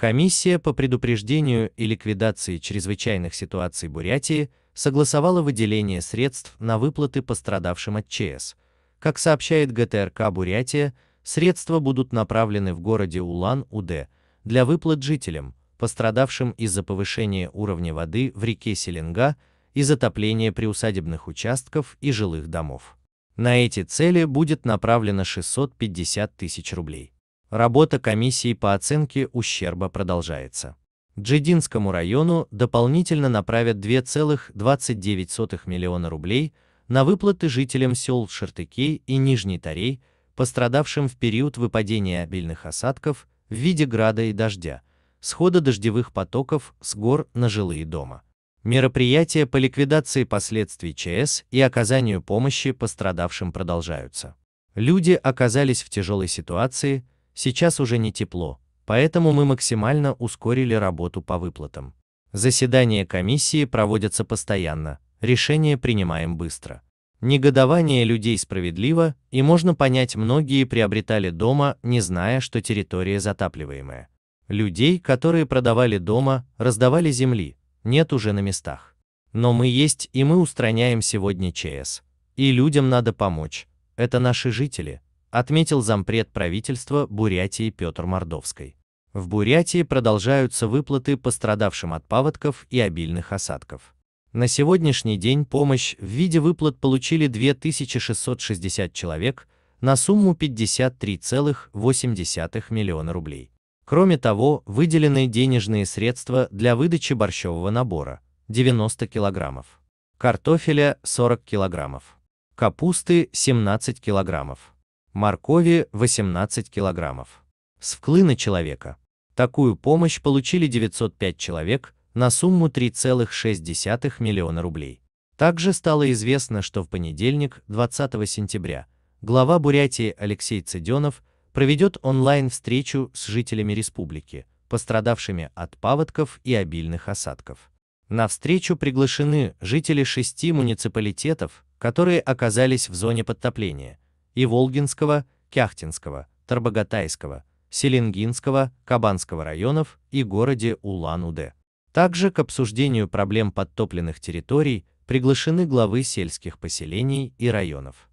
Комиссия по предупреждению и ликвидации чрезвычайных ситуаций Бурятии согласовала выделение средств на выплаты пострадавшим от ЧС. Как сообщает ГТРК Бурятия, средства будут направлены в городе Улан-Удэ для выплат жителям, пострадавшим из-за повышения уровня воды в реке Селенга и затопления приусадебных участков и жилых домов. На эти цели будет направлено 650 тысяч рублей. Работа комиссии по оценке ущерба продолжается. Джидинскому району дополнительно направят 2,29 миллиона рублей на выплаты жителям сел Шертыкей и Нижний Тарей, пострадавшим в период выпадения обильных осадков в виде града и дождя, схода дождевых потоков с гор на жилые дома. Мероприятия по ликвидации последствий ЧС и оказанию помощи пострадавшим продолжаются. Люди оказались в тяжелой ситуации – Сейчас уже не тепло, поэтому мы максимально ускорили работу по выплатам. Заседания комиссии проводятся постоянно, решения принимаем быстро. Негодование людей справедливо, и можно понять, многие приобретали дома, не зная, что территория затапливаемая. Людей, которые продавали дома, раздавали земли, нет уже на местах. Но мы есть, и мы устраняем сегодня ЧС. И людям надо помочь. Это наши жители, отметил зампред правительства Бурятии Петр Мордовской. В Бурятии продолжаются выплаты пострадавшим от паводков и обильных осадков. На сегодняшний день помощь в виде выплат получили 2660 человек на сумму 53,8 миллиона рублей. Кроме того, выделены денежные средства для выдачи борщевого набора – 90 килограммов, картофеля – 40 килограммов, капусты – 17 килограммов, моркови 18 килограммов. С вклы на человека. Такую помощь получили 905 человек на сумму 3,6 миллиона рублей. Также стало известно, что в понедельник, 20 сентября, глава Бурятии Алексей Цыденов проведет онлайн-встречу с жителями республики, пострадавшими от паводков и обильных осадков. На встречу приглашены жители шести муниципалитетов, которые оказались в зоне подтопления – и Волгинского, Кяхтинского, Тарбагатайского, Селенгинского, Кабанского районов и городе Улан-Удэ. Также к обсуждению проблем подтопленных территорий приглашены главы сельских поселений и районов.